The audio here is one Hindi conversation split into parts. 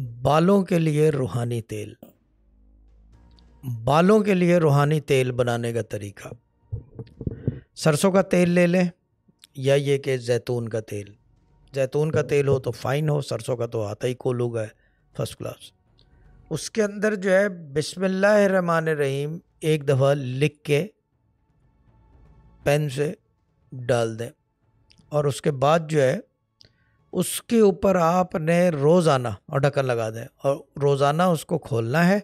बालों के लिए रूहानी तेल बालों के लिए रूहानी तेल बनाने का तरीका सरसों का तेल ले लें या ये कि जैतून का तेल जैतून का तेल हो तो फाइन हो सरसों का तो आता ही कोलूगा है फर्स्ट क्लास उसके अंदर जो है बिसमिल्लाहमान रहीम एक दफ़ा लिख के पेन से डाल दें और उसके बाद जो है उसके ऊपर आपने रोज़ाना और ढक्कन लगा दें और रोज़ाना उसको खोलना है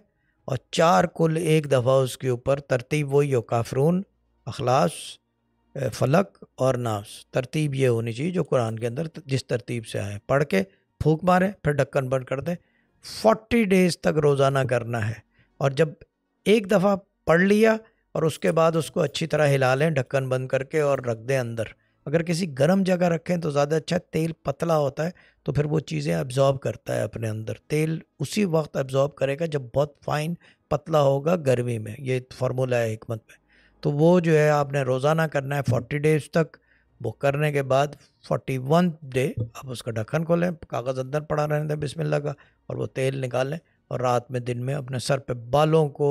और चार कुल एक दफ़ा उसके ऊपर तरतीब वही हो काफरून अखलास फलक और नाफ़ तरतीब ये होनी चाहिए जो कुरान के अंदर जिस तरतीब से आए पढ़ के फूक मारें फिर ढक्कन बंद कर दें फोर्टी डेज़ तक रोज़ाना करना है और जब एक दफ़ा पढ़ लिया और उसके बाद उसको अच्छी तरह हिला लें ढक्कन बंद करके और रख दें अंदर अगर किसी गर्म जगह रखें तो ज़्यादा अच्छा तेल पतला होता है तो फिर वो चीज़ें एब्जॉर्ब करता है अपने अंदर तेल उसी वक्त एब्जॉर्ब करेगा जब बहुत फाइन पतला होगा गर्मी में ये फार्मूला है हमत में तो वो जो है आपने रोज़ाना करना है फोर्टी डेज तक वो करने के बाद फोर्टी वन डे आप उसका ढक्कन खोलें कागज़ अंदर पड़ा रहने दें बिस्मिल्लाह का और वो तेल निकालें और रात में दिन में अपने सर पे बालों को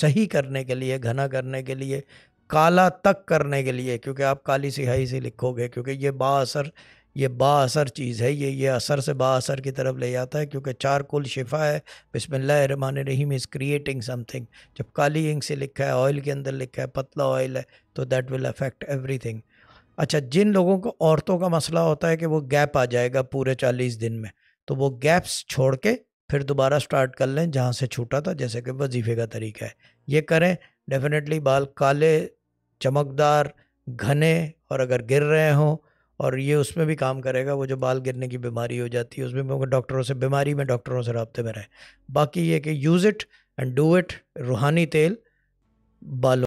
सही करने के लिए घना करने के लिए काला तक करने के लिए क्योंकि आप काली सिहाई से लिखोगे क्योंकि ये बासर ये बासर चीज़ है ये ये असर से बा असर की तरफ ले जाता है क्योंकि चार कुल शिफा है बसमान रहीम इज़ क्रिएटिंग समथिंग जब काली इंक से लिखा है ऑयल के अंदर लिखा है पतला ऑयल है तो दैट विल अफेक्ट एवरीथिंग अच्छा जिन लोगों को औरतों का मसला होता है कि वो गैप आ जाएगा पूरे चालीस दिन में तो वो गैप्स छोड़ के फिर दोबारा स्टार्ट कर लें जहाँ से छूटा था जैसे कि वजीफे का तरीका है ये करें डेफिनेटली बाल काले चमकदार घने और अगर गिर रहे हों और ये उसमें भी काम करेगा वो जो बाल गिरने की बीमारी हो जाती है उसमें डॉक्टरों से बीमारी में डॉक्टरों से रबते में रहें बाकी ये कि use it and do it रूहानी तेल बालों